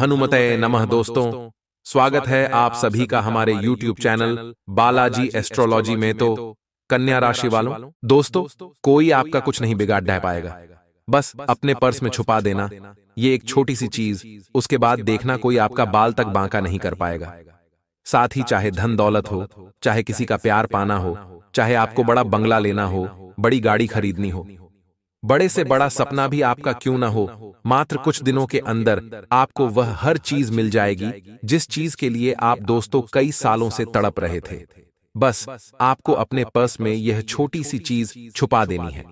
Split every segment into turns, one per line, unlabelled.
हनुमतय नमः दोस्तों स्वागत है आप सभी का हमारे YouTube चैनल बालाजी एस्ट्रोलॉजी में तो, तो कन्या राशि वालों दोस्तों कोई आपका कुछ नहीं बिगाड़ डह पाएगा बस अपने पर्स में छुपा देना ये एक छोटी सी चीज उसके बाद देखना कोई आपका बाल तक बांका नहीं कर पाएगा साथ ही चाहे धन दौलत हो चाहे किसी का प्यार पाना हो चाहे आपको बड़ा बंगला लेना हो बड़ी गाड़ी खरीदनी हो बड़े से बड़ा सपना भी आपका क्यों ना हो मात्र कुछ दिनों के अंदर आपको वह हर चीज मिल जाएगी जिस चीज के लिए आप दोस्तों कई सालों से तड़प रहे थे बस आपको अपने पर्स में यह छोटी सी चीज छुपा देनी है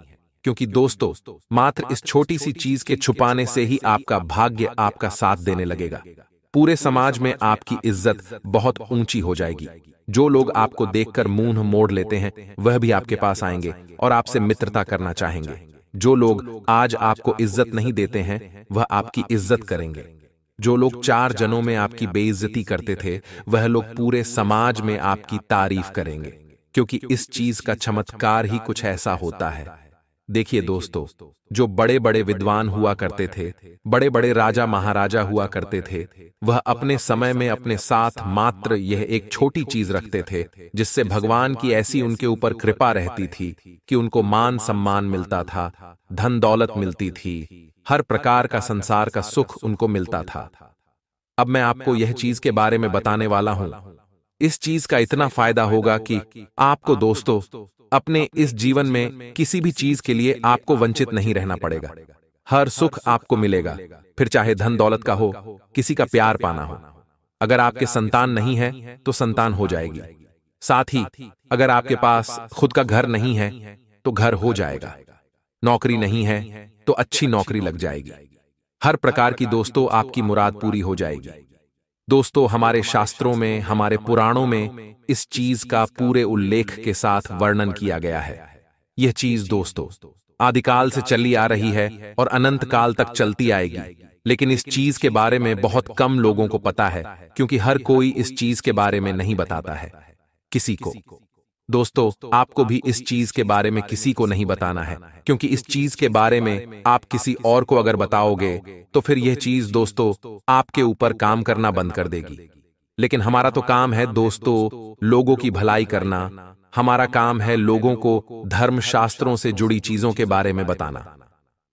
क्योंकि दोस्तों मात्र इस छोटी सी चीज के छुपाने से ही आपका भाग्य आपका साथ देने लगेगा पूरे समाज में आपकी इज्जत बहुत ऊंची हो जाएगी जो लोग आपको देखकर मुंह मोड़ लेते हैं वह भी आपके पास आएंगे और आपसे मित्रता करना चाहेंगे जो लोग आज आपको इज्जत नहीं देते हैं वह आपकी इज्जत करेंगे जो लोग चार जनों में आपकी बेइज्जती करते थे वह लोग पूरे समाज में आपकी तारीफ करेंगे क्योंकि इस चीज का चमत्कार ही कुछ ऐसा होता है देखिए दोस्तों जो बड़े बड़े विद्वान हुआ करते थे बड़े बड़े राजा महाराजा हुआ करते थे वह अपने समय में अपने साथ मात्र यह एक छोटी चीज रखते थे जिससे भगवान की ऐसी उनके ऊपर कृपा रहती थी कि उनको मान सम्मान मिलता था धन दौलत मिलती थी हर प्रकार का संसार का सुख उनको मिलता था अब मैं आपको यह चीज के बारे में बताने वाला हूं इस चीज का इतना फायदा होगा कि आपको दोस्तों अपने इस जीवन में किसी भी चीज के लिए आपको वंचित नहीं रहना पड़ेगा हर सुख आपको मिलेगा फिर चाहे धन दौलत का हो किसी का प्यार पाना हो अगर आपके संतान नहीं है तो, तो संतान हो जाएगी साथ ही अगर आपके पास खुद का घर नहीं है तो घर तो हो जाएगा नौकरी नहीं है तो, तो अच्छी नौकरी लग जाएगी हर प्रकार की दोस्तों आपकी मुराद पूरी हो जाएगी दोस्तों हमारे शास्त्रों में हमारे पुराणों में इस चीज का पूरे उल्लेख के साथ वर्णन किया गया है यह चीज दोस्तों आदिकाल से चली आ रही है और अनंत काल तक चलती आएगी लेकिन इस चीज के बारे में बहुत कम लोगों को पता है क्योंकि हर कोई इस चीज के बारे में नहीं बताता है किसी को दोस्तों आपको भी इस चीज के बारे में किसी को नहीं बताना है क्योंकि इस चीज के बारे में आप किसी और को अगर बताओगे तो फिर यह चीज दोस्तों आपके ऊपर काम करना बंद कर देगी लेकिन हमारा तो काम है दोस्तों लोगों की भलाई करना हमारा काम है लोगों को धर्म शास्त्रों से जुड़ी चीजों के बारे में बताना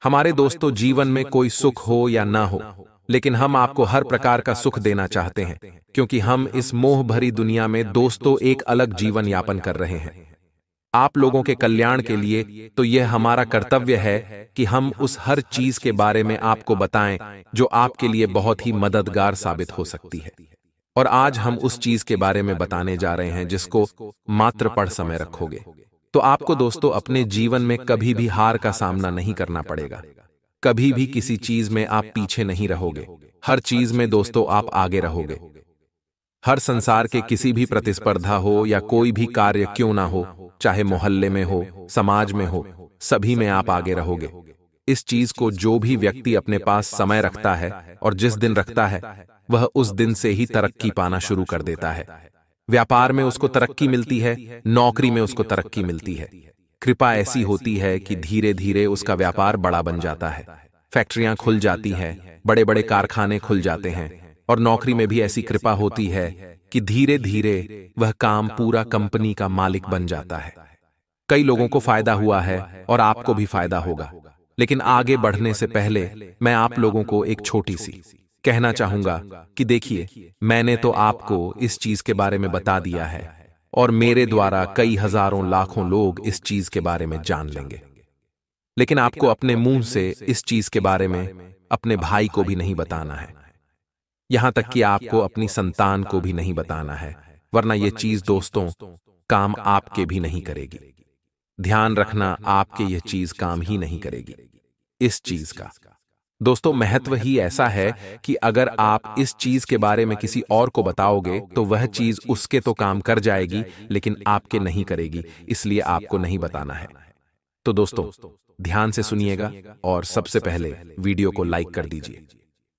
हमारे दोस्तों जीवन में कोई सुख हो या ना हो लेकिन हम आपको हर प्रकार का सुख देना चाहते हैं क्योंकि हम इस मोह भरी दुनिया में दोस्तों एक अलग जीवन यापन कर रहे हैं आप लोगों के कल्याण के लिए तो यह तो हमारा कर्तव्य है कि हम उस हर चीज के बारे में आपको बताएं जो आपके लिए बहुत ही मददगार साबित हो सकती है और आज हम उस चीज के बारे में बताने जा रहे हैं जिसको मात्र पढ़ समय रखोगे तो, तो आपको दोस्तों अपने जीवन में कभी भी हार का सामना नहीं करना पड़ेगा कभी भी किसी चीज में आप पीछे नहीं रहोगे हर चीज में दोस्तों आप आगे रहोगे हर संसार के किसी भी प्रतिस्पर्धा हो या कोई भी कार्य क्यों ना हो चाहे मोहल्ले में हो समाज में हो सभी में आप आगे रहोगे इस चीज को जो भी व्यक्ति अपने पास समय रखता है और जिस दिन रखता है वह उस दिन से ही तरक्की पाना शुरू कर देता है व्यापार में उसको तरक्की मिलती है नौकरी में उसको तरक्की मिलती है कृपा ऐसी होती है कि धीरे धीरे उसका व्यापार बड़ा बन जाता है फैक्ट्रियां खुल जाती हैं बड़े बड़े कारखाने खुल जाते हैं और नौकरी में भी ऐसी कृपा होती है कि धीरे धीरे वह काम पूरा कंपनी का मालिक बन जाता है कई लोगों को फायदा हुआ है और आपको भी फायदा होगा लेकिन आगे बढ़ने से पहले मैं आप लोगों को एक छोटी सी कहना चाहूंगा कि देखिए मैंने तो आपको इस चीज के बारे में बता दिया है और मेरे द्वारा कई हजारों लाखों लोग इस चीज के बारे में जान लेंगे लेकिन आपको अपने मुंह से इस चीज के बारे में अपने भाई को भी नहीं बताना है यहां तक कि आपको अपनी संतान को भी नहीं बताना है वरना यह चीज दोस्तों काम आपके भी नहीं करेगी ध्यान रखना आपके यह चीज काम ही नहीं करेगी इस चीज का दोस्तों महत्व ही ऐसा है कि अगर आप इस चीज के बारे में किसी और को बताओगे तो वह तो चीज उसके तो, तो काम कर जाएगी लेकिन आपके नहीं करेगी इसलिए आपको नहीं बताना है तो, तो दोस्तों ध्यान से सुनिएगा और सबसे पहले वीडियो को लाइक कर दीजिए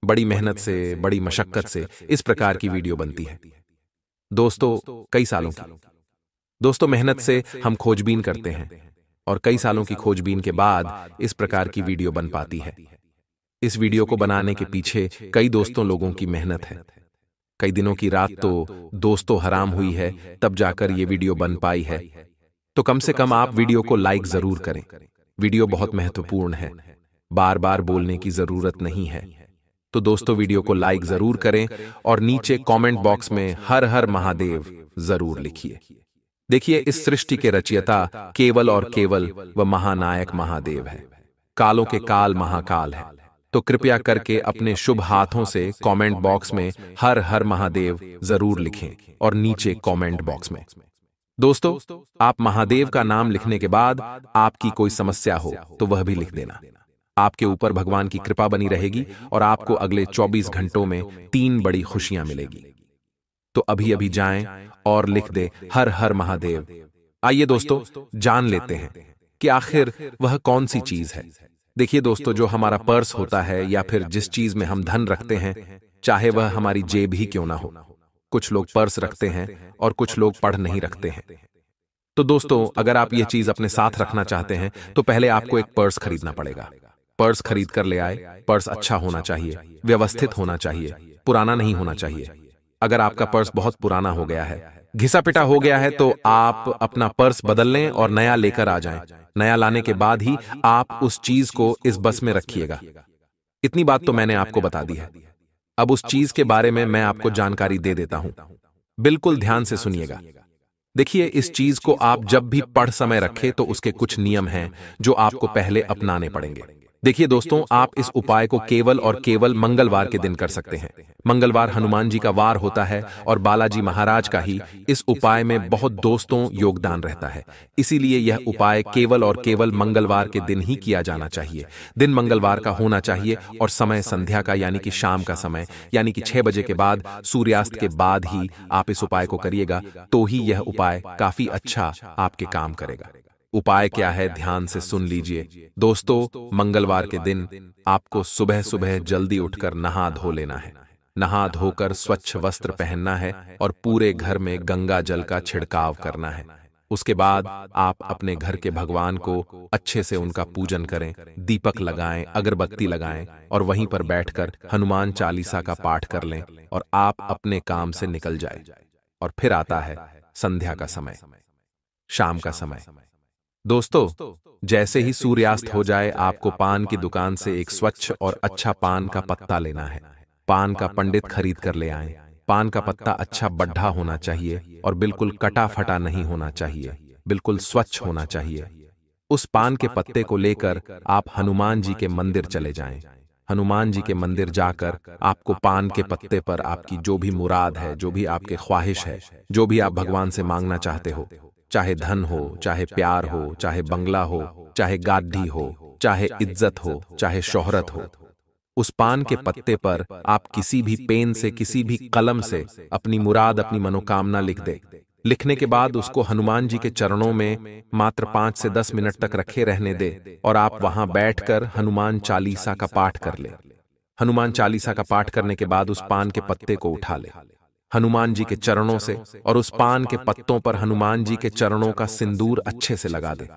बड़ी मेहनत से बड़ी मशक्कत से इस प्रकार की वीडियो बनती है दोस्तों कई सालों की दोस्तों मेहनत से हम खोजबीन करते हैं और कई सालों की खोजबीन के बाद इस प्रकार की वीडियो बन पाती है इस वीडियो को बनाने के पीछे कई दोस्तों लोगों की मेहनत है कई दिनों की रात तो दोस्तों हराम हुई है तब जाकर ये वीडियो बन पाई है तो कम से कम आप वीडियो को लाइक जरूर करें वीडियो बहुत महत्वपूर्ण है बार बार बोलने की जरूरत नहीं है तो दोस्तों वीडियो को लाइक जरूर करें और नीचे कमेंट बॉक्स में हर हर महादेव जरूर लिखिए देखिए इस सृष्टि के रचयिता केवल और केवल वह महानायक महादेव है कालों के काल महाकाल है तो कृपया करके अपने शुभ हाथों से कमेंट बॉक्स में हर हर महादेव जरूर लिखें और नीचे कमेंट बॉक्स में दोस्तों आप महादेव का नाम लिखने के बाद आपकी कोई समस्या हो तो वह भी लिख देना आपके ऊपर भगवान की कृपा बनी रहेगी और आपको अगले 24 घंटों में तीन बड़ी खुशियां मिलेगी तो अभी अभी जाएं और लिख दे हर हर महादेव आइए दोस्तों जान लेते हैं कि आखिर वह कौन सी चीज है देखिए दोस्तों जो हमारा पर्स होता है या फिर जिस चीज में हम धन रखते हैं चाहे वह हमारी जेब ही क्यों ना हो कुछ लोग पर्स रखते हैं और कुछ लोग पढ़ नहीं रखते हैं तो, तो दोस्तों अगर आप ये चीज अपने साथ रखना चाहते हैं तो पहले तो आपको एक पर्स खरीदना पड़ेगा पर्स खरीद कर ले आए पर्स अच्छा होना अच्छा चाहिए व्यवस्थित होना चाहिए पुराना नहीं होना चाहिए अगर आपका पर्स बहुत पुराना हो गया है घिसा पिटा हो गया है तो आप अपना पर्स बदल लें और नया लेकर आ जाएं। नया लाने के बाद ही आप उस चीज को इस बस में रखिएगा इतनी बात तो मैंने आपको बता दी है अब उस चीज के बारे में मैं आपको जानकारी दे देता हूं बिल्कुल ध्यान से सुनिएगा देखिए इस चीज को आप जब भी पढ़ समय रखें तो उसके कुछ नियम हैं जो आपको पहले अपनाने पड़ेंगे देखिए दोस्तों आप इस उपाय को केवल और केवल मंगलवार के दिन कर सकते हैं मंगलवार हनुमान जी का वार होता है और बालाजी महाराज का ही इस उपाय में बहुत दोस्तों योगदान रहता है इसीलिए यह उपाय केवल और केवल मंगलवार के दिन ही किया जाना चाहिए दिन मंगलवार का होना चाहिए और समय संध्या का यानी कि शाम का समय यानी कि छह बजे के बाद सूर्यास्त के बाद ही आप इस उपाय को करिएगा तो, तो ही यह उपाय काफी अच्छा आपके काम करेगा उपाय क्या है ध्यान से सुन लीजिए दोस्तों मंगलवार के दिन आपको सुबह सुबह जल्दी उठकर नहा धो लेना है नहा धोकर स्वच्छ वस्त्र पहनना है और पूरे घर में गंगा जल का छिड़काव करना है उसके बाद आप अपने घर के भगवान को अच्छे से उनका पूजन करें दीपक लगाएं, अगरबत्ती लगाएं और वहीं पर बैठकर हनुमान चालीसा का पाठ कर लें और आप अपने काम से निकल जाए और फिर आता है संध्या का समय शाम का समय दोस्तों जैसे ही सूर्यास्त हो जाए आपको पान की दुकान से एक स्वच्छ और अच्छा, अच्छा पान का पत्ता लेना है पान का पंडित खरीद कर ले आए पान का पत्ता अच्छा, अच्छा बड्ढा होना चाहिए और बिल्कुल कटा फटा नहीं होना चाहिए बिल्कुल स्वच्छ होना चाहिए उस पान के पत्ते को लेकर आप हनुमान जी के मंदिर चले जाएं। हनुमान जी के मंदिर जाकर आपको पान के पत्ते पर आपकी जो भी मुराद है जो भी आपके ख्वाहिश है जो भी आप भगवान से मांगना चाहते हो चाहे धन हो चाहे प्यार हो चाहे बंगला हो चाहे गादी हो चाहे इज्जत हो चाहे शोहरत हो उस पान के पत्ते पर आप किसी भी पेन से किसी भी कलम से अपनी मुराद अपनी मनोकामना लिख दे लिखने के बाद उसको हनुमान जी के चरणों में मात्र पांच से दस मिनट तक रखे रहने दे और आप वहां बैठकर हनुमान चालीसा का पाठ कर ले हनुमान चालीसा का पाठ करने के बाद उस पान के पत्ते को उठा ले हनुमान जी के चरणों से और उस पान के पत्तों पर हनुमान जी के चरणों का सिंदूर अच्छे से लगा दे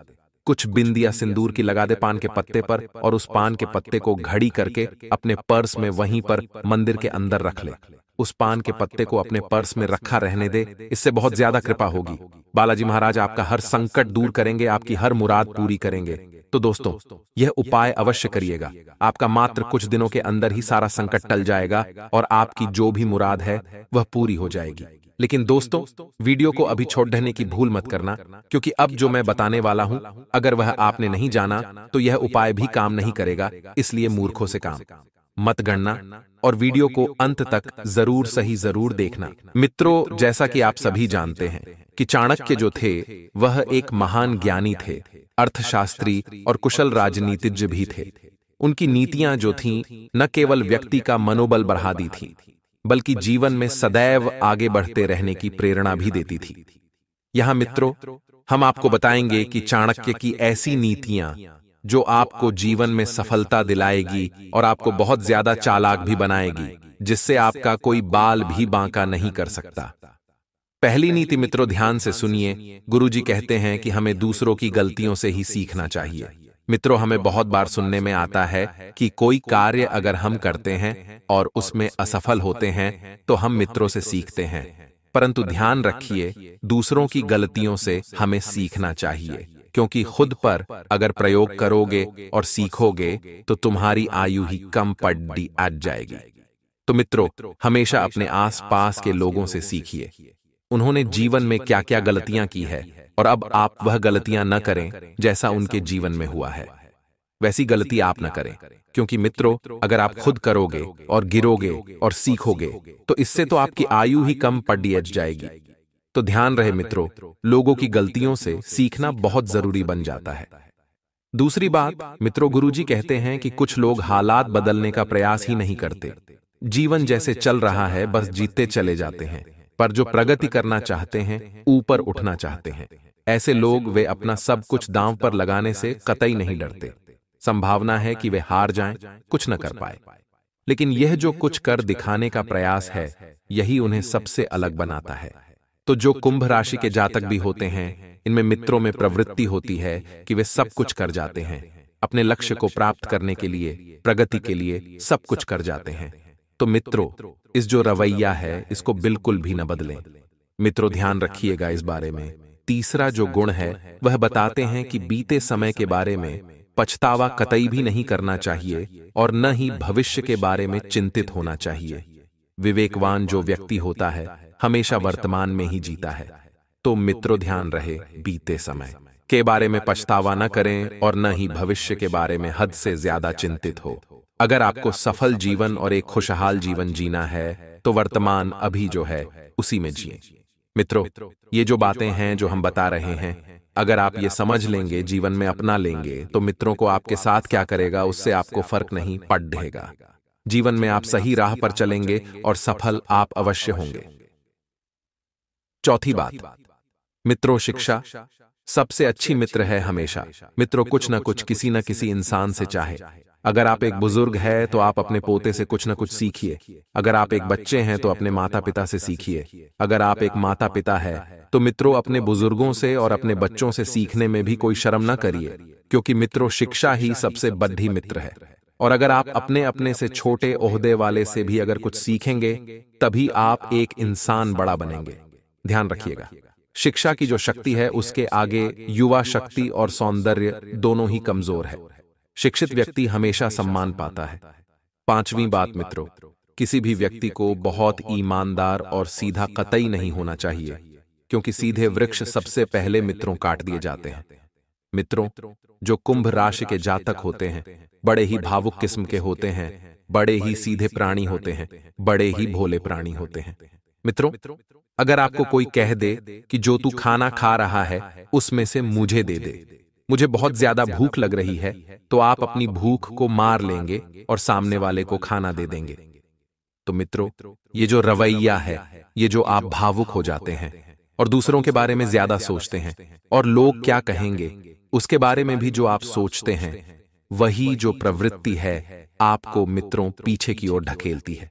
कुछ बिंदिया सिंदूर की लगा दे पान के पत्ते पर और उस पान के पत्ते को घड़ी करके अपने पर्स में वहीं पर मंदिर के अंदर रख ले उस पान के पत्ते को अपने पर्स में रखा रहने दे इससे बहुत ज्यादा कृपा होगी बालाजी महाराज आपका हर संकट दूर करेंगे आपकी हर मुराद पूरी करेंगे तो दोस्तों यह उपाय अवश्य करिएगा आपका मात्र कुछ दिनों के अंदर ही सारा संकट टल जाएगा और आपकी जो भी मुराद है वह पूरी हो जाएगी लेकिन दोस्तों वीडियो को अभी छोड़ देने की भूल मत करना क्योंकि अब जो मैं बताने वाला हूं अगर वह आपने नहीं जाना तो यह उपाय भी काम नहीं करेगा इसलिए मूर्खों से काम मतगणना और वीडियो को अंत तक जरूर सही जरूर देखना मित्रों जैसा कि आप सभी जानते हैं कि चाणक्य जो थे वह एक महान ज्ञानी थे अर्थशास्त्री और कुशल राजनीतिज्ञ भी थे उनकी नीतियां जो थीं न केवल व्यक्ति का मनोबल बढ़ा दी थी बल्कि जीवन में सदैव आगे बढ़ते रहने की प्रेरणा भी देती थी यहां मित्रों हम आपको बताएंगे कि चाणक्य की ऐसी नीतियां जो आपको जीवन में सफलता दिलाएगी और आपको बहुत ज्यादा चालाक भी बनाएगी जिससे आपका कोई बाल भी बांका नहीं कर सकता पहली नीति मित्रों ध्यान से सुनिए गुरुजी कहते हैं कि हमें दूसरों की गलतियों से ही सीखना चाहिए मित्रों हमें बहुत बार सुनने में आता है कि कोई कार्य अगर हम करते हैं और उसमें असफल होते हैं तो हम मित्रों से सीखते हैं परंतु ध्यान रखिए दूसरों की गलतियों से हमें सीखना चाहिए क्योंकि खुद पर अगर प्रयोग करोगे और सीखोगे तो तुम्हारी आयु ही कम पड्डी आ जाएगी तो मित्रों हमेशा अपने आसपास के लोगों से सीखिए उन्होंने जीवन में क्या क्या गलतियां की है और अब आप वह गलतियां न करें जैसा उनके जीवन में हुआ है वैसी गलती आप न करें क्योंकि मित्रों अगर आप खुद करोगे और गिरोगे और सीखोगे तो इससे तो आपकी आयु ही कम पड़ी जाएगी तो ध्यान रहे मित्रों लोगों की गलतियों से सीखना बहुत जरूरी बन जाता है दूसरी बात मित्रों गुरुजी कहते हैं कि कुछ लोग हालात बदलने का प्रयास ही नहीं करते जीवन जैसे चल रहा है बस जीते चले जाते हैं पर जो प्रगति करना चाहते हैं ऊपर उठना चाहते हैं ऐसे लोग वे अपना सब कुछ दांव पर लगाने से कतई नहीं डरते संभावना है कि वे हार जाएं, कुछ न कर पाए लेकिन यह जो कुछ कर दिखाने का प्रयास है यही उन्हें सबसे अलग बनाता है तो जो तो कुंभ राशि के जातक भी होते हैं इनमें मित्रों में प्रवृत्ति होती है कि वे सब कुछ कर जाते हैं अपने लक्ष्य को प्राप्त करने के लिए प्रगति के लिए सब कुछ कर जाते हैं तो, तो मित्रों इस जो रवैया है इसको बिल्कुल भी न बदलें मित्रों ध्यान रखिएगा इस बारे में तीसरा जो गुण है वह बताते हैं कि बीते समय के बारे में पछतावा कतई भी नहीं करना चाहिए और न ही भविष्य के बारे में चिंतित होना चाहिए विवेकवान जो व्यक्ति होता है हमेशा वर्तमान में ही जीता है तो मित्रों ध्यान रहे बीते समय के बारे में पछतावा न करें और न ही भविष्य के बारे में हद से ज्यादा चिंतित हो अगर आपको सफल जीवन और एक खुशहाल जीवन जीना है तो, तो वर्तमान अभी जो है उसी में जिए मित्रों ये जो बातें हैं जो हम बता रहे हैं अगर आप ये समझ लेंगे जीवन में अपना लेंगे तो मित्रों को आपके साथ क्या करेगा उससे आपको फर्क नहीं पड़ जीवन में आप सही राह पर चलेंगे और सफल आप अवश्य होंगे चौथी बात मित्रों शिक्षा सबसे अच्छी मित्र है हमेशा मित्रों कुछ ना कुछ किसी न किसी इंसान से चाहे अगर आप एक बुजुर्ग है तो आप अपने पोते से कुछ न कुछ सीखिए अगर आप एक बच्चे हैं तो अपने माता पिता से सीखिए अगर आप एक माता पिता है तो मित्रों अपने बुजुर्गों से और अपने बच्चों से सीखने में भी कोई शर्म न करिए क्योंकि मित्रों शिक्षा ही सबसे बद्धी मित्र है और अगर आप अपने अपने से छोटे ओहदे वाले से भी अगर कुछ सीखेंगे तभी आप एक इंसान बड़ा बनेंगे ध्यान रखिएगा शिक्षा की जो शक्ति है उसके आगे युवा शक्ति और सौंदर्य दोनों ही कमजोर है शिक्षित व्यक्ति हमेशा सम्मान पाता है पांचवी बात मित्रों किसी भी व्यक्ति को बहुत ईमानदार और सीधा कतई नहीं होना चाहिए क्योंकि सीधे वृक्ष सबसे पहले मित्रों काट दिए जाते हैं मित्रों जो कुंभ राशि के जातक होते हैं बड़े ही भावुक किस्म के होते हैं बड़े ही सीधे प्राणी होते हैं बड़े ही भोले प्राणी होते हैं मित्रों अगर आपको कोई कह दे कि जो तू खाना खा रहा है उसमें से मुझे दे दे मुझे बहुत ज्यादा भूख लग रही है तो आप तो अपनी भूख को मार लेंगे और सामने वाले को खाना दे देंगे तो मित्रों ये जो रवैया है ये जो आप भावुक हो जाते हैं और दूसरों के बारे में ज्यादा सोचते हैं और लोग क्या कहेंगे उसके बारे में भी जो आप सोचते हैं वही जो प्रवृत्ति है आपको मित्रों पीछे की ओर ढकेलती है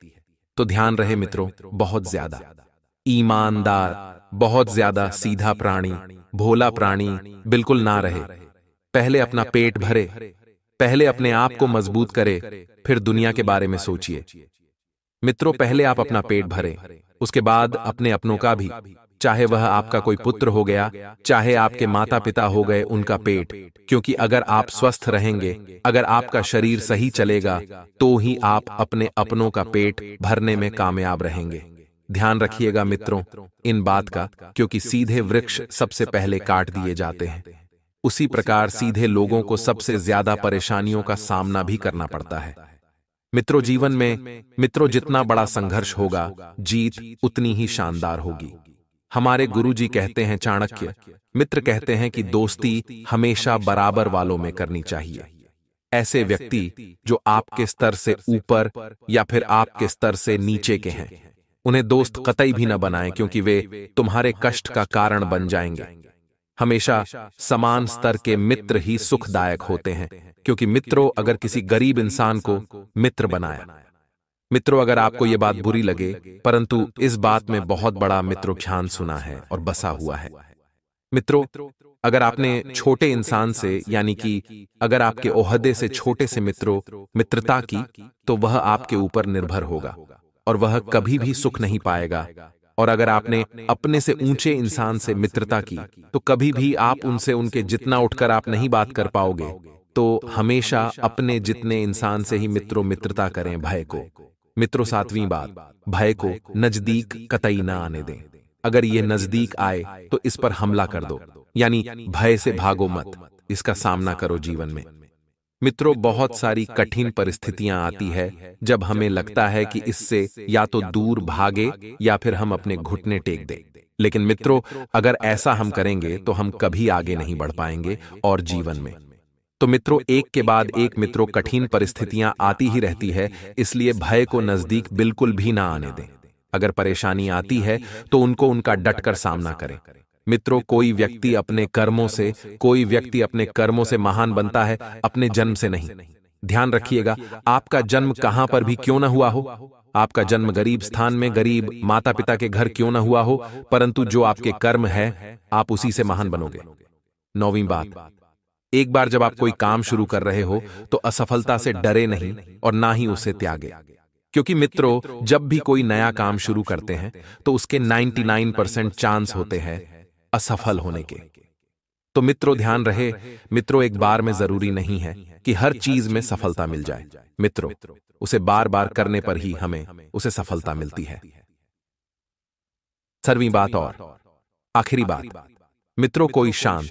तो ध्यान रहे मित्रों बहुत ज्यादा ईमानदार बहुत ज्यादा सीधा प्राणी भोला प्राणी बिल्कुल ना रहे पहले अपना पेट भरे पहले अपने आप को मजबूत करे फिर दुनिया के बारे में सोचिए मित्रों पहले आप अपना पेट भरे उसके बाद अपने अपनों का भी चाहे वह आपका कोई पुत्र हो गया चाहे आपके माता पिता हो गए उनका पेट क्योंकि अगर आप स्वस्थ रहेंगे अगर आपका शरीर सही चलेगा तो, तो ही आप अपने अपनों का पेट भरने में कामयाब रहेंगे ध्यान रखिएगा मित्रों इन बात का क्योंकि सीधे वृक्ष सबसे पहले काट दिए जाते हैं उसी प्रकार सीधे लोगों को सबसे ज्यादा परेशानियों का सामना भी करना पड़ता है मित्रों जीवन में मित्रों जितना बड़ा संघर्ष होगा जीत उतनी ही शानदार होगी हमारे गुरुजी कहते हैं चाणक्य मित्र कहते हैं कि दोस्ती हमेशा बराबर वालों में करनी चाहिए ऐसे व्यक्ति जो आपके स्तर से ऊपर या फिर आपके स्तर से नीचे के हैं उन्हें दोस्त कतई भी न बनाएं क्योंकि वे तुम्हारे कष्ट का कारण बन जाएंगे हमेशा समान स्तर के मित्र ही सुखदायक होते हैं क्योंकि मित्रों अगर किसी गरीब इंसान को मित्र बनाया मित्रों अगर आपको ये बात बुरी लगे परंतु इस बात में बहुत बड़ा ख्यान सुना है और बसा हुआ है मित्रों अगर आपने छोटे इंसान से यानी कि अगर आपके ओहदे से छोटे से मित्रों मित्रता की तो वह आपके ऊपर निर्भर होगा और वह कभी भी सुख नहीं पाएगा और अगर आपने अपने से ऊंचे इंसान से मित्रता की तो कभी भी आप उनसे उनके जितना उठकर आप नहीं बात कर पाओगे तो हमेशा अपने जितने इंसान से ही मित्रों मित्रता करें भय को मित्रों सातवीं बात भय को नजदीक कतई ना आने दें अगर ये नजदीक आए तो इस पर हमला कर दो यानी भय से भागो मत इसका सामना करो जीवन में मित्रों बहुत सारी कठिन परिस्थितियां आती है जब हमें लगता है कि इससे या तो, तो दूर भागे या फिर हम अपने घुटने टेक दें लेकिन मित्रों अगर ऐसा हम करेंगे तो हम तो कभी आगे नहीं बढ़ पाएंगे और जीवन में तो मित्रों एक के बाद एक मित्रों कठिन परिस्थितियां आती ही रहती है इसलिए भय को नजदीक बिल्कुल भी ना आने दें अगर परेशानी आती है तो उनको उनका डटकर सामना करें मित्रों कोई व्यक्ति अपने कर्मों से कोई व्यक्ति अपने कर्मों से महान बनता है अपने जन्म से नहीं ध्यान रखिएगा आपका जन्म कहां पर भी क्यों ना हुआ हो आपका जन्म गरीब स्थान में गरीब माता पिता के घर क्यों ना हुआ हो परंतु जो आपके कर्म है आप उसी से महान बनोगे नौवीं बात एक बार जब आप कोई काम शुरू कर रहे हो तो असफलता से डरे नहीं और ना ही उसे त्यागे क्योंकि मित्रों जब भी कोई नया काम शुरू करते हैं तो उसके 99 परसेंट चांस होते हैं असफल होने के तो मित्रों ध्यान रहे मित्रों एक बार में जरूरी नहीं है कि हर चीज में सफलता मिल जाए मित्रों उसे बार बार करने पर ही हमें उसे सफलता मिलती है सर्वी बात और आखिरी बात मित्रों कोई शांत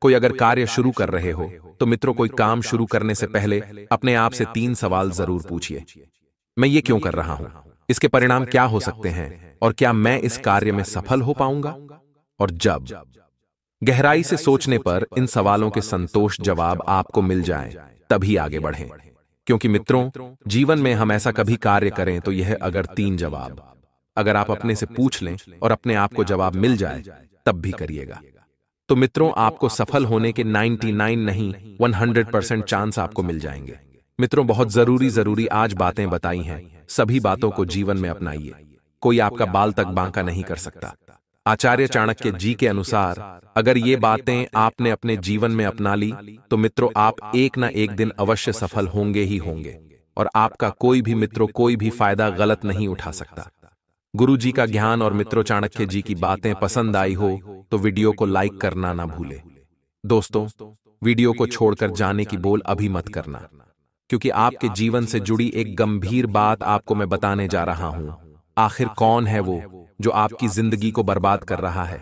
कोई अगर कार्य शुरू कर रहे हो तो मित्रों कोई काम शुरू करने से पहले अपने आप से तीन सवाल जरूर पूछिए मैं ये क्यों कर रहा हूं इसके परिणाम क्या हो सकते हैं और क्या मैं इस कार्य में सफल हो पाऊंगा और जब गहराई से सोचने पर इन सवालों के संतोष जवाब आपको मिल जाए तभी आगे बढ़ें क्योंकि मित्रों जीवन में हम ऐसा कभी कार्य करें तो यह अगर तीन जवाब अगर आप अपने से पूछ लें और अपने आप को जवाब मिल जाए तब भी करिएगा तो मित्रों आपको सफल होने के 99 नहीं 100 परसेंट चांस आपको मिल जाएंगे मित्रों बहुत जरूरी जरूरी आज बातें बताई हैं सभी बातों को जीवन में अपनाइए कोई आपका बाल तक बांका नहीं कर सकता आचार्य चाणक्य जी के अनुसार अगर ये बातें आपने अपने जीवन में अपना ली तो मित्रों तो आप एक ना एक दिन अवश्य सफल होंगे ही होंगे और आपका कोई भी मित्रों कोई भी फायदा गलत नहीं उठा सकता गुरु जी का ज्ञान और मित्रों चाणक्य जी की बातें पसंद आई हो तो, तो वीडियो को लाइक करना ना भूले दोस्तों वीडियो को छोड़कर जाने की बोल अभी मत करना क्योंकि आपके जीवन से जुड़ी एक गंभीर बात आपको मैं बताने जा रहा हूं आखिर कौन है वो जो आपकी जिंदगी को बर्बाद कर रहा है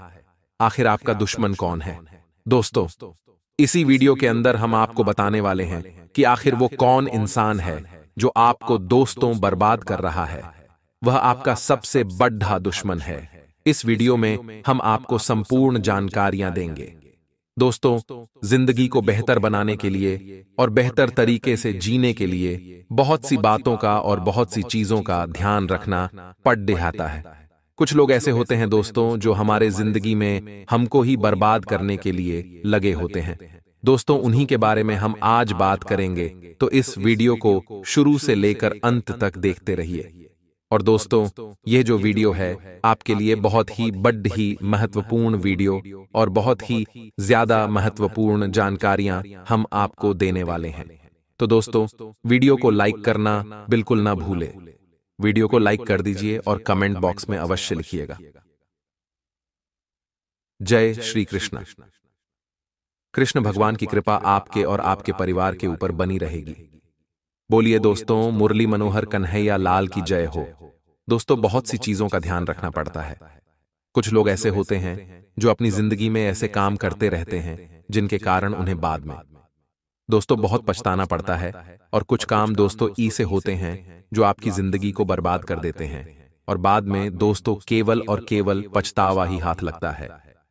आखिर आपका दुश्मन कौन है दोस्तों इसी वीडियो के अंदर हम आपको बताने वाले हैं कि आखिर वो कौन इंसान है जो आपको दोस्तों बर्बाद कर रहा है वह आपका सबसे बड़ा दुश्मन है इस वीडियो में हम आपको संपूर्ण जानकारियां देंगे दोस्तों जिंदगी को बेहतर बनाने के लिए और बेहतर तरीके से जीने के लिए बहुत सी बातों का और बहुत सी चीजों का ध्यान रखना पड़ देहाता है कुछ लोग ऐसे होते हैं दोस्तों जो हमारे जिंदगी में हमको ही बर्बाद करने के लिए लगे होते हैं दोस्तों उन्हीं के बारे में हम आज बात करेंगे तो इस वीडियो को शुरू से लेकर अंत तक देखते रहिए और दोस्तों ये जो वीडियो है आपके लिए बहुत ही बड्ड ही महत्वपूर्ण वीडियो और बहुत ही ज्यादा महत्वपूर्ण जानकारियां हम आपको देने वाले हैं तो दोस्तों वीडियो को लाइक करना बिल्कुल ना भूले वीडियो को लाइक कर दीजिए और कमेंट बॉक्स में अवश्य लिखिएगा जय श्री कृष्ण कृष्ण भगवान की कृपा आपके और आपके परिवार के ऊपर बनी रहेगी बोलिए दोस्तों मुरली मनोहर कन्हैया लाल की जय हो दोस्तों बहुत सी चीजों का ध्यान रखना पड़ता है कुछ लोग ऐसे होते हैं जो अपनी जिंदगी में ऐसे काम करते रहते हैं जिनके कारण उन्हें बाद में दोस्तों बहुत पछताना पड़ता है और कुछ काम दोस्तों ई से होते हैं जो आपकी जिंदगी को बर्बाद कर देते हैं और बाद में दोस्तों केवल और केवल पछतावा ही हाथ लगता है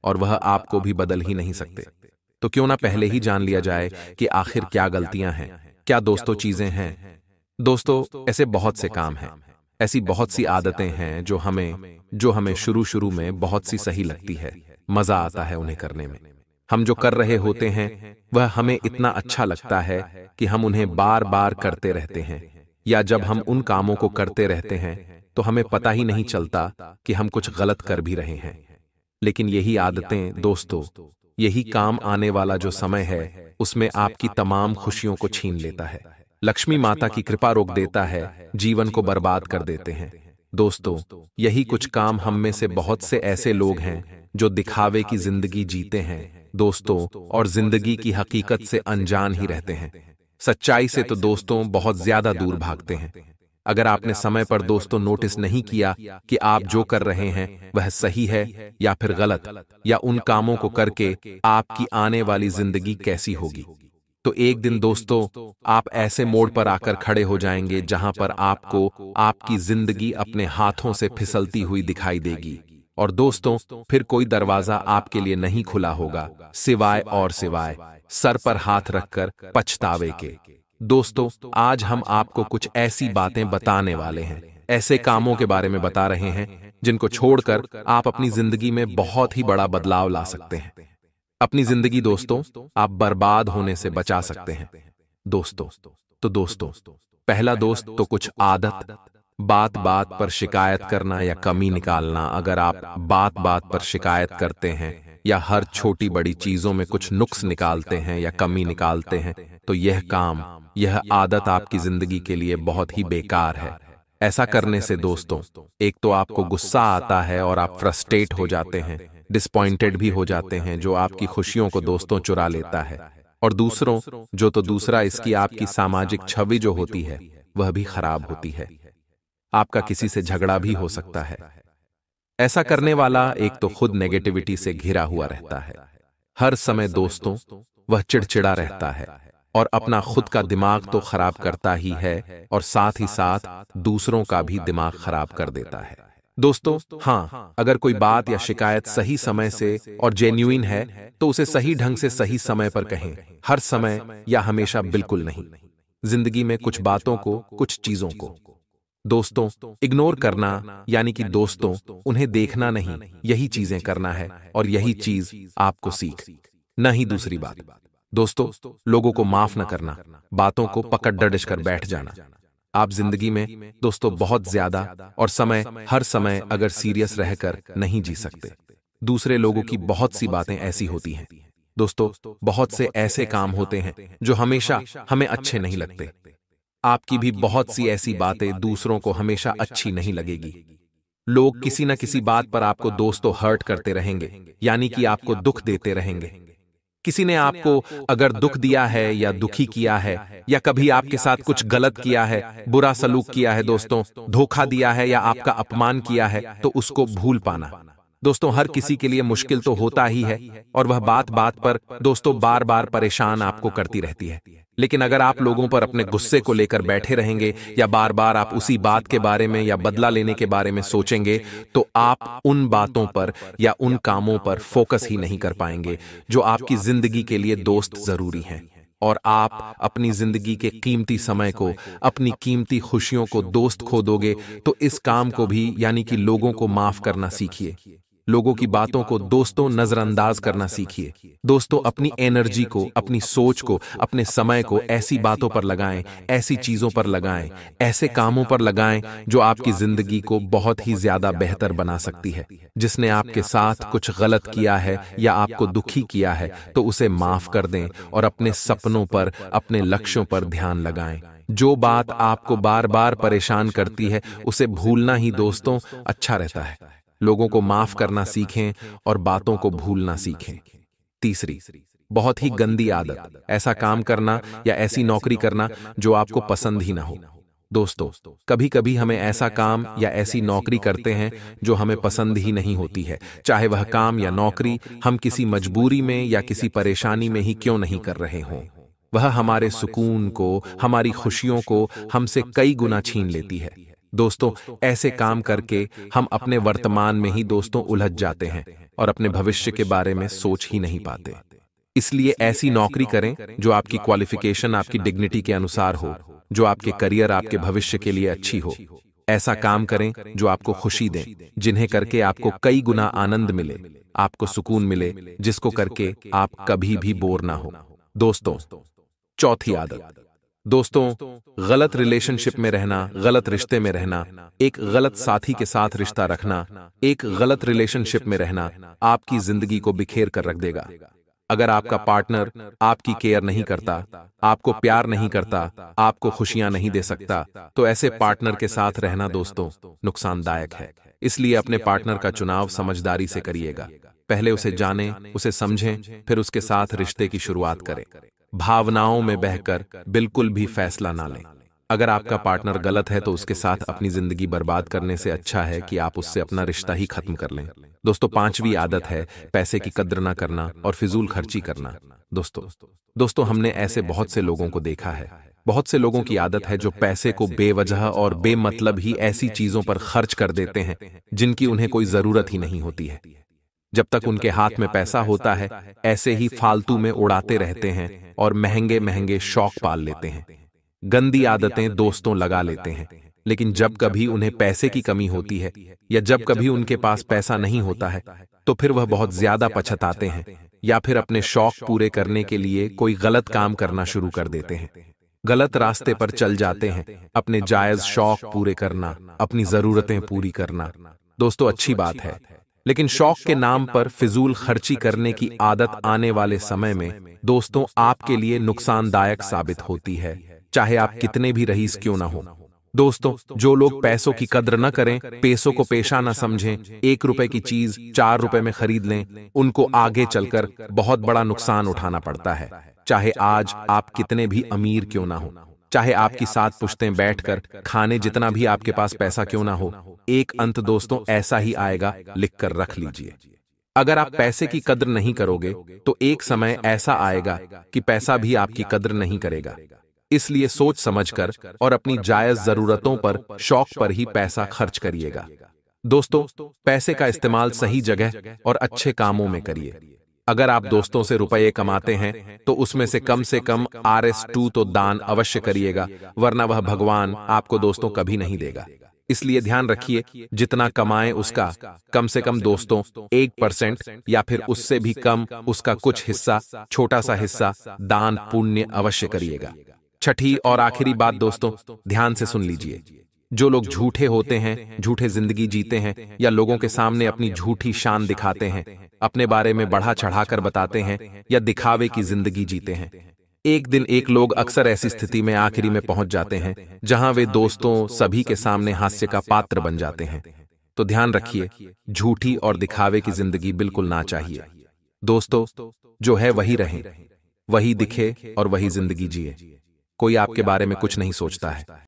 और वह आपको भी बदल ही नहीं सकते तो, तो क्यों ना पहले ही जान लिया जाए कि आखिर क्या गलतियां हैं क्या दोस्तों चीजें हैं दोस्तों ऐसे बहुत से काम हैं ऐसी बहुत सी आदतें हैं जो हमें जो हमें शुरू शुरू में बहुत सी सही लगती है मजा आता है उन्हें करने में हम जो कर रहे होते हैं वह हमें इतना अच्छा लगता है कि हम उन्हें बार बार करते रहते हैं या जब हम उन कामों को करते रहते हैं तो हमें पता ही नहीं चलता कि हम कुछ गलत कर भी रहे हैं लेकिन यही आदतें दोस्तों यही काम आने वाला जो समय है उसमें आपकी तमाम खुशियों को छीन लेता है लक्ष्मी माता की कृपा रोक देता है जीवन को बर्बाद कर देते हैं दोस्तों यही कुछ काम हम में से बहुत से ऐसे लोग हैं जो दिखावे की जिंदगी जीते हैं दोस्तों और जिंदगी की हकीकत से अनजान ही रहते हैं सच्चाई से तो दोस्तों बहुत ज्यादा दूर भागते हैं अगर आपने समय पर दोस्तों नोटिस नहीं किया कि आप जो कर रहे हैं वह सही है या फिर गलत या उन कामों को करके आपकी आने वाली जिंदगी कैसी होगी तो एक दिन दोस्तों आप ऐसे मोड़ पर आकर खड़े हो जाएंगे जहां पर आपको आपकी जिंदगी अपने हाथों से फिसलती हुई दिखाई देगी और दोस्तों फिर कोई दरवाजा आपके लिए नहीं खुला होगा सिवाय और सिवाय सर पर हाथ रखकर पछतावे के दोस्तों आज हम आपको कुछ ऐसी बातें बताने वाले हैं ऐसे कामों के बारे में बता रहे हैं जिनको छोड़कर आप अपनी जिंदगी में बहुत ही बड़ा बदलाव ला सकते हैं अपनी जिंदगी दोस्तों आप बर्बाद होने से बचा सकते हैं दोस्तों तो दोस्तों पहला दोस्त तो कुछ आदत बात बात पर शिकायत करना या कमी निकालना अगर आप बात बात पर शिकायत करते हैं या हर छोटी बड़ी चीजों में कुछ नुक्स निकालते हैं या कमी निकालते हैं तो यह काम यह आदत आपकी जिंदगी के लिए बहुत ही बेकार है ऐसा करने से दोस्तों एक तो आपको गुस्सा आता है और आप फ्रस्ट्रेट हो जाते हैं डिसपॉइंटेड भी हो जाते हैं जो आपकी खुशियों को दोस्तों चुरा लेता है और दूसरों जो तो दूसरा इसकी आपकी सामाजिक छवि जो होती है वह भी खराब होती है आपका किसी से झगड़ा भी हो सकता है ऐसा करने वाला एक तो खुद नेगेटिविटी तो से घिरा हुआ रहता है हर समय दोस्तों वह चिड़चिड़ा रहता है और अपना खुद का दिमाग तो, तो खराब करता ही है और साथ ही साथ दूसरों का भी दिमाग खराब कर देता है दोस्तों हाँ, हाँ अगर कोई बात या शिकायत सही समय से और जेन्यून है तो उसे तो सही ढंग से सही समय पर कहें हर समय या हमेशा बिल्कुल नहीं जिंदगी में कुछ बातों को कुछ चीजों को दोस्तों इग्नोर करना यानी कि दोस्तों उन्हें देखना नहीं यही चीजें करना है और यही चीज आपको सीख न ही दूसरी बात दोस्तों लोगों को माफ न करना बातों को पकड़ डडिश कर बैठ जाना आप जिंदगी में दोस्तों बहुत ज्यादा और समय हर समय अगर सीरियस रहकर नहीं जी सकते दूसरे लोगों की बहुत सी बातें ऐसी होती हैं दोस्तों बहुत से ऐसे काम होते हैं जो हमेशा हमें अच्छे नहीं लगते आपकी भी बहुत सी ऐसी बातें दूसरों को हमेशा अच्छी नहीं लगेगी लोग किसी न किसी बात पर आपको दोस्तों हर्ट करते रहेंगे यानी कि आपको दुख देते रहेंगे किसी ने आपको अगर दुख दिया है या दुखी किया है या कभी आपके साथ कुछ गलत किया है बुरा सलूक किया है दोस्तों धोखा दिया है या आपका अपमान किया है तो उसको तो भूल पाना दोस्तों हर किसी के लिए तो मुश्किल तो होता ही है और वह बात बात पर दोस्तों बार बार परेशान आपको करती रहती है लेकिन अगर आप लोगों पर अपने गुस्से को लेकर बैठे रहेंगे या बार बार आप उसी बात के बारे में या बदला लेने के बारे में सोचेंगे तो आप उन बातों पर या उन कामों पर फोकस ही नहीं कर पाएंगे जो आपकी जिंदगी के लिए दोस्त जरूरी हैं और आप अपनी जिंदगी के कीमती समय को अपनी कीमती खुशियों को दोस्त खो दोगे तो इस काम को भी यानी कि लोगों को माफ करना सीखिए लोगों की बातों को दोस्तों नजरअंदाज करना सीखिए दोस्तों अपनी एनर्जी को अपनी सोच को अपने समय को ऐसी बातों पर लगाएं ऐसी चीजों पर लगाएं ऐसे कामों पर लगाएं जो आपकी जिंदगी को बहुत ही ज्यादा बेहतर बना सकती है जिसने आपके साथ कुछ गलत किया है या आपको दुखी किया है तो उसे माफ कर दें और अपने सपनों पर अपने लक्ष्यों पर ध्यान लगाएं जो बात आपको बार बार परेशान करती है उसे भूलना ही दोस्तों अच्छा रहता है लोगों को माफ करना सीखें और बातों को भूलना सीखें तीसरी बहुत ही गंदी आदत ऐसा काम करना या ऐसी नौकरी करना जो आपको पसंद ही ना हो दोस्तों कभी कभी हमें ऐसा काम या ऐसी नौकरी करते हैं जो हमें पसंद ही नहीं होती है चाहे वह काम या नौकरी हम किसी मजबूरी में या किसी परेशानी में ही क्यों नहीं कर रहे हों वह हमारे सुकून को हमारी खुशियों को हमसे कई गुना छीन लेती है दोस्तों ऐसे काम करके हम अपने वर्तमान में ही दोस्तों उलझ जाते हैं और अपने भविष्य के बारे में सोच ही नहीं पाते इसलिए ऐसी नौकरी करें जो आपकी क्वालिफिकेशन आपकी डिग्निटी के अनुसार हो जो आपके करियर आपके भविष्य के लिए अच्छी हो ऐसा काम करें जो आपको खुशी दें जिन्हें करके आपको कई गुना आनंद मिले आपको सुकून मिले जिसको करके आप कभी भी बोर ना हो दोस्तों चौथी आदत दोस्तों गलत रिलेशनशिप में रहना गलत रिश्ते में रहना एक गलत साथी के साथ रिश्ता रखना एक गलत रिलेशनशिप में रहना आपकी जिंदगी को बिखेर कर रख देगा अगर आपका पार्टनर आपकी केयर नहीं करता आपको प्यार नहीं करता आपको खुशियां नहीं दे सकता तो ऐसे पार्टनर के साथ रहना दोस्तों नुकसानदायक है इसलिए अपने पार्टनर का चुनाव समझदारी से करिएगा पहले उसे जाने उसे समझें फिर उसके साथ रिश्ते की शुरुआत करें भावनाओं में बहकर बिल्कुल भी फैसला ना लें अगर आपका पार्टनर गलत है तो उसके साथ अपनी जिंदगी बर्बाद करने से अच्छा है कि आप उससे अपना रिश्ता ही खत्म कर लें दोस्तों पांचवी आदत है पैसे की कद्र ना करना और फिजूल खर्ची करना दोस्तों दोस्तों हमने ऐसे बहुत से लोगों को देखा है बहुत से लोगों की आदत है जो पैसे को बेवजह और बेमतलब ही ऐसी चीजों पर खर्च कर देते हैं जिनकी उन्हें कोई जरूरत ही नहीं होती है जब तक उनके हाथ में पैसा होता है ऐसे ही फालतू में उड़ाते रहते हैं और महंगे महंगे शौक पाल लेते हैं गंदी आदतें दोस्तों लगा लेते हैं लेकिन जब कभी उन्हें पैसे की कमी होती है या जब कभी उनके पास पैसा नहीं होता है तो फिर वह बहुत ज्यादा पछताते हैं या फिर अपने शौक पूरे करने के लिए कोई गलत काम करना शुरू कर देते हैं गलत रास्ते पर चल जाते हैं अपने जायज शौक पूरे करना अपनी जरूरतें पूरी करना दोस्तों अच्छी बात है लेकिन शौक के नाम पर फिजूल खर्ची करने की आदत आने वाले समय में दोस्तों आपके लिए नुकसानदायक साबित होती है चाहे आप कितने भी रईस क्यों ना हो दोस्तों जो लोग पैसों की कद्र न करें पैसों को पेशा न समझें एक रुपए की चीज चार रुपए में खरीद लें उनको आगे चलकर बहुत बड़ा नुकसान उठाना पड़ता है चाहे आज आप कितने भी अमीर क्यों ना हो चाहे आपकी साथ पुश्तें बैठकर खाने जितना भी आपके पास पैसा क्यों ना हो एक अंत दोस्तों ऐसा ही आएगा लिखकर रख लीजिए अगर आप पैसे की कद्र नहीं करोगे तो, तो एक समय ऐसा आएगा कि पैसा भी आपकी कद्र नहीं करेगा इसलिए सोच समझकर और अपनी जायज जरूरतों पर शौक पर ही पैसा खर्च करिएगा दोस्तों पैसे का इस्तेमाल सही जगह और अच्छे कामों में करिए अगर आप दोस्तों से रुपए कमाते हैं तो उसमें से कम से कम आर एस टू तो दान अवश्य करिएगा वरना वह भगवान आपको दोस्तों कभी नहीं देगा इसलिए ध्यान रखिए जितना कमाएं उसका कम से कम दोस्तों एक परसेंट या फिर उससे भी कम उसका कुछ हिस्सा छोटा सा हिस्सा दान पुण्य अवश्य करिएगा छठी और आखिरी बात दोस्तों ध्यान से सुन लीजिए जो लोग झूठे होते हैं झूठे जिंदगी जीते हैं या लोगों के सामने अपनी झूठी शान दिखाते हैं अपने बारे में बढ़ा चढ़ाकर बताते हैं या दिखावे की जिंदगी जीते हैं एक दिन एक लोग अक्सर ऐसी स्थिति में आखिरी में पहुंच जाते हैं जहां वे दोस्तों सभी के सामने हास्य का पात्र बन जाते हैं तो ध्यान रखिए झूठी और दिखावे की जिंदगी बिल्कुल ना चाहिए दोस्तों जो है वही रहे वही दिखे और वही जिंदगी जिए कोई आपके बारे में कुछ नहीं सोचता है